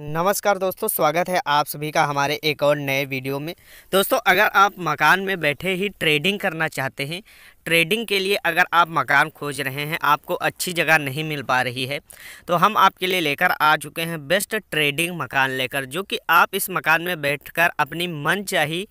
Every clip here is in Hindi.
नमस्कार दोस्तों स्वागत है आप सभी का हमारे एक और नए वीडियो में दोस्तों अगर आप मकान में बैठे ही ट्रेडिंग करना चाहते हैं ट्रेडिंग के लिए अगर आप मकान खोज रहे हैं आपको अच्छी जगह नहीं मिल पा रही है तो हम आपके लिए लेकर आ चुके हैं बेस्ट ट्रेडिंग मकान लेकर जो कि आप इस मकान में बैठकर अपनी मन चाहिए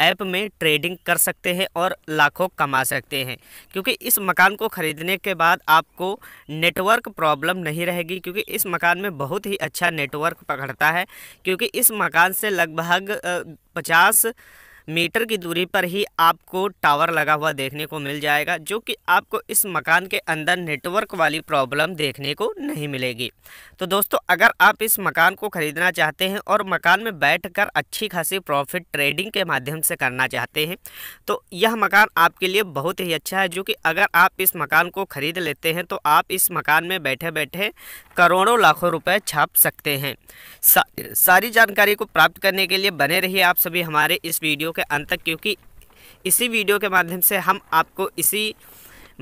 ऐप में ट्रेडिंग कर सकते हैं और लाखों कमा सकते हैं क्योंकि इस मकान को ख़रीदने के बाद आपको नेटवर्क प्रॉब्लम नहीं रहेगी क्योंकि इस मकान में बहुत ही अच्छा नेटवर्क पकड़ता है क्योंकि इस मकान से लगभग पचास मीटर की दूरी पर ही आपको टावर लगा हुआ देखने को मिल जाएगा जो कि आपको इस मकान के अंदर नेटवर्क वाली प्रॉब्लम देखने को नहीं मिलेगी तो दोस्तों अगर आप इस मकान को ख़रीदना चाहते हैं और मकान में बैठकर अच्छी खासी प्रॉफिट ट्रेडिंग के माध्यम से करना चाहते हैं तो यह मकान आपके लिए बहुत ही अच्छा है जो कि अगर आप इस मकान को ख़रीद लेते हैं तो आप इस मकान में बैठे बैठे करोड़ों लाखों रुपये छाप सकते हैं सा, सारी जानकारी को प्राप्त करने के लिए बने रहिए आप सभी हमारे इस वीडियो के अंत तक क्योंकि इसी वीडियो के माध्यम से हम आपको इसी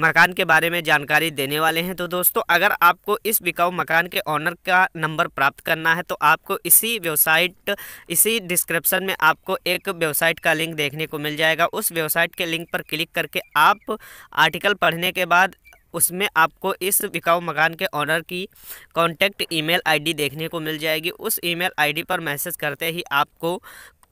मकान के बारे में जानकारी देने वाले हैं तो दोस्तों अगर आपको इस बिकाऊ मकान के ऑनर का नंबर प्राप्त करना है तो आपको इसी वेबसाइट इसी डिस्क्रिप्शन में आपको एक वेबसाइट का लिंक देखने को मिल जाएगा उस वेबसाइट के लिंक पर क्लिक करके आप आर्टिकल पढ़ने के बाद उसमें आपको इस बिकाऊ मकान के ऑनर की कॉन्टैक्ट ईमेल आईडी देखने को मिल जाएगी उस ईमेल आईडी पर मैसेज करते ही आपको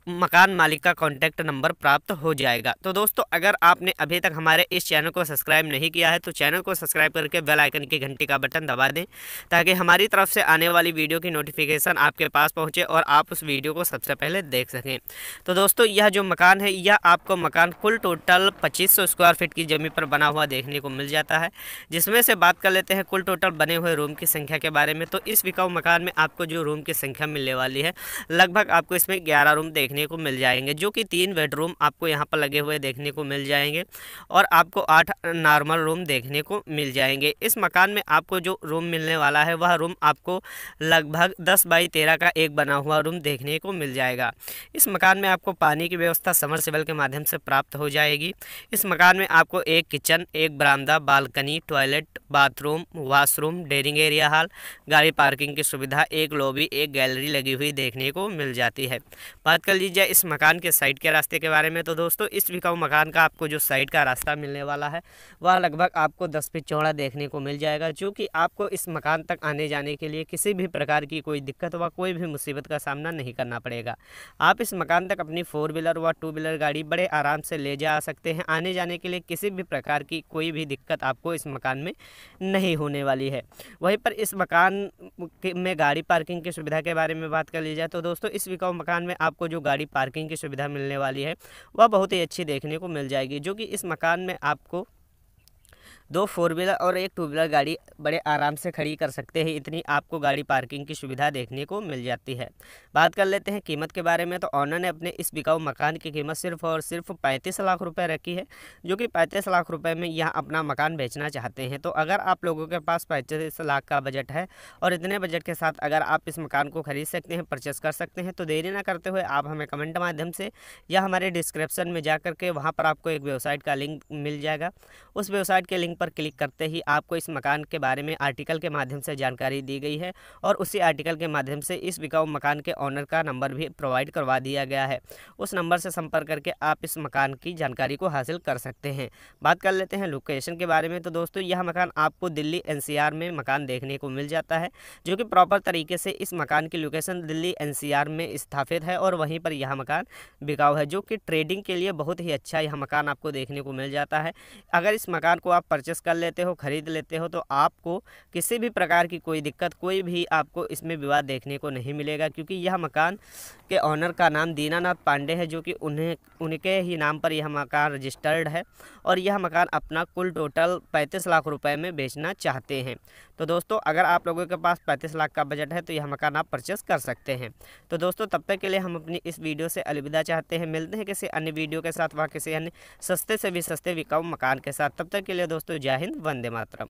मकान मालिक का कॉन्टैक्ट नंबर प्राप्त हो जाएगा तो दोस्तों अगर आपने अभी तक हमारे इस चैनल को सब्सक्राइब नहीं किया है तो चैनल को सब्सक्राइब करके बेल आइकन की घंटी का बटन दबा दें ताकि हमारी तरफ से आने वाली वीडियो की नोटिफिकेशन आपके पास पहुँचे और आप उस वीडियो को सबसे पहले देख सकें तो दोस्तों यह जो मकान है यह आपको मकान कुल टोटल पच्चीस स्क्वायर फीट की ज़मीन पर बना हुआ देखने को मिल जाता है जिसमें से बात कर लेते हैं कुल टोटल बने हुए रूम की संख्या के बारे में तो इस बिकाऊ मकान में आपको जो रूम की संख्या मिलने वाली है लगभग आपको इसमें ग्यारह रूम देखने देखने को मिल जाएंगे जो कि तीन बेडरूम आपको यहाँ पर लगे हुए देखने को मिल जाएंगे और आपको आठ नॉर्मल रूम देखने को मिल जाएंगे इस मकान में आपको जो रूम मिलने वाला है वह रूम आपको लगभग दस बाई तेरह का एक बना हुआ रूम देखने को मिल जाएगा इस मकान में आपको पानी की व्यवस्था समरसेबल के माध्यम से प्राप्त हो जाएगी इस मकान में आपको एक किचन एक बरामदा balcony toilet bathroom washroom drawing area hall गाड़ी पार्किंग की सुविधा एक लॉबी एक गैलरी लगी हुई देखने को मिल जाती है बात कर लीजिए इस मकान के साइड के रास्ते के बारे में तो दोस्तों इस बिकाऊ मकान का आपको जो साइड का रास्ता मिलने वाला है वह लगभग आपको दस फीट चौड़ा देखने को मिल जाएगा जो कि आपको इस मकान तक आने जाने के लिए किसी भी प्रकार की कोई दिक्कत व कोई भी मुसीबत का सामना नहीं करना पड़ेगा आप इस मकान तक अपनी फोर व्हीलर व टू व्हीलर गाड़ी बड़े आराम से ले जा सकते हैं आने जाने के लिए किसी भी प्रकार की कोई भी दिक्कत आपको इस मकान में नहीं होने वाली है वहीं पर इस मकान में गाड़ी पार्किंग की सुविधा के बारे में बात कर ली जाए तो दोस्तों इस बिकाऊ मकान में आपको जो गाड़ी गाड़ी पार्किंग की सुविधा मिलने वाली है वह बहुत ही अच्छी देखने को मिल जाएगी जो कि इस मकान में आपको दो फोर व्हीलर और एक टू व्हीलर गाड़ी बड़े आराम से खड़ी कर सकते हैं इतनी आपको गाड़ी पार्किंग की सुविधा देखने को मिल जाती है बात कर लेते हैं कीमत के बारे में तो ऑनर ने अपने इस बिकाऊ मकान की कीमत सिर्फ और सिर्फ पैंतीस लाख रुपये रखी है जो कि पैंतीस लाख रुपये में यहाँ अपना मकान बेचना चाहते हैं तो अगर आप लोगों के पास पैंतीस लाख का बजट है और इतने बजट के साथ अगर आप इस मकान को खरीद सकते हैं परचेस कर सकते हैं तो देरी ना करते हुए आप हमें कमेंट माध्यम से या हमारे डिस्क्रिप्शन में जा करके वहाँ पर आपको एक वेबसाइट का लिंक मिल जाएगा उस वेबसाइट के लिंक पर पर क्लिक करते ही आपको इस मकान के बारे में आर्टिकल के माध्यम से जानकारी दी गई है और उसी आर्टिकल के माध्यम से इस बिकाऊ मकान के ऑनर का नंबर भी प्रोवाइड करवा दिया गया है उस नंबर से संपर्क करके आप इस मकान की जानकारी को हासिल कर सकते हैं बात कर लेते हैं लोकेशन के बारे में तो दोस्तों यह मकान आपको दिल्ली एनसीआर में मकान देखने को मिल जाता है जो कि प्रॉपर तरीके से इस मकान की लोकेशन दिल्ली एन में स्थापित है और वहीं पर यह मकान बिकाऊ है जो कि ट्रेडिंग के लिए बहुत ही अच्छा यह मकान आपको देखने को मिल जाता है अगर इस मकान को आप परचेस कर लेते हो ख़रीद लेते हो तो आपको किसी भी प्रकार की कोई दिक्कत कोई भी आपको इसमें विवाद देखने को नहीं मिलेगा क्योंकि यह मकान के ऑनर का नाम दीनानाथ पांडे है जो कि उन्हें उनके ही नाम पर यह मकान रजिस्टर्ड है और यह मकान अपना कुल टोटल पैंतीस लाख रुपये में बेचना चाहते हैं तो दोस्तों अगर आप लोगों के पास पैंतीस लाख का बजट है तो यह मकान आप परचेस कर सकते हैं तो दोस्तों तब तक के लिए हम अपनी इस वीडियो से अलविदा चाहते हैं मिलते हैं किसी अन्य वीडियो के साथ वहाँ किसी अन्य सस्ते से भी सस्ते विकाऊ मकान के साथ तब तक के लिए दोस्तों जय हिंद वंदे मातरम